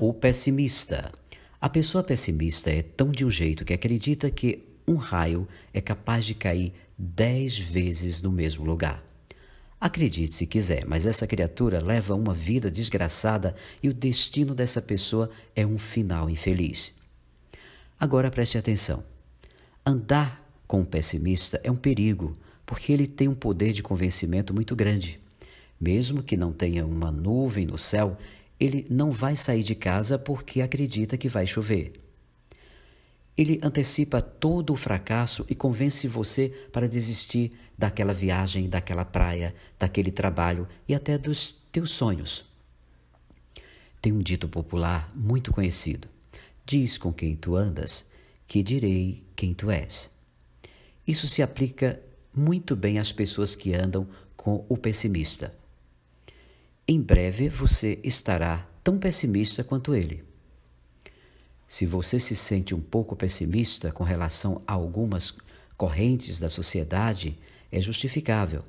ou pessimista. A pessoa pessimista é tão de um jeito que acredita que um raio é capaz de cair dez vezes no mesmo lugar. Acredite se quiser, mas essa criatura leva uma vida desgraçada e o destino dessa pessoa é um final infeliz. Agora preste atenção. Andar com o pessimista é um perigo, porque ele tem um poder de convencimento muito grande. Mesmo que não tenha uma nuvem no céu, ele não vai sair de casa porque acredita que vai chover. Ele antecipa todo o fracasso e convence você para desistir daquela viagem, daquela praia, daquele trabalho e até dos teus sonhos. Tem um dito popular muito conhecido: Diz com quem tu andas, que direi quem tu és. Isso se aplica muito bem às pessoas que andam com o pessimista em breve você estará tão pessimista quanto ele. Se você se sente um pouco pessimista com relação a algumas correntes da sociedade, é justificável.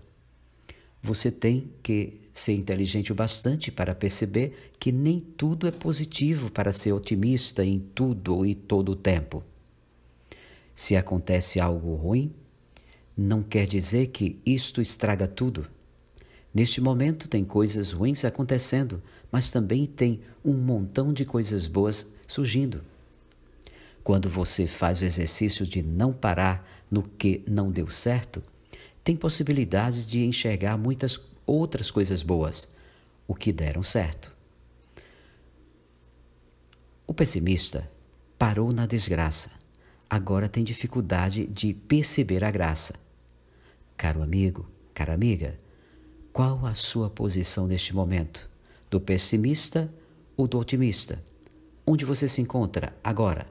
Você tem que ser inteligente o bastante para perceber que nem tudo é positivo para ser otimista em tudo e todo o tempo. Se acontece algo ruim, não quer dizer que isto estraga tudo. Neste momento tem coisas ruins acontecendo, mas também tem um montão de coisas boas surgindo. Quando você faz o exercício de não parar no que não deu certo, tem possibilidades de enxergar muitas outras coisas boas, o que deram certo. O pessimista parou na desgraça, agora tem dificuldade de perceber a graça. Caro amigo, cara amiga, qual a sua posição neste momento? Do pessimista ou do otimista? Onde você se encontra agora?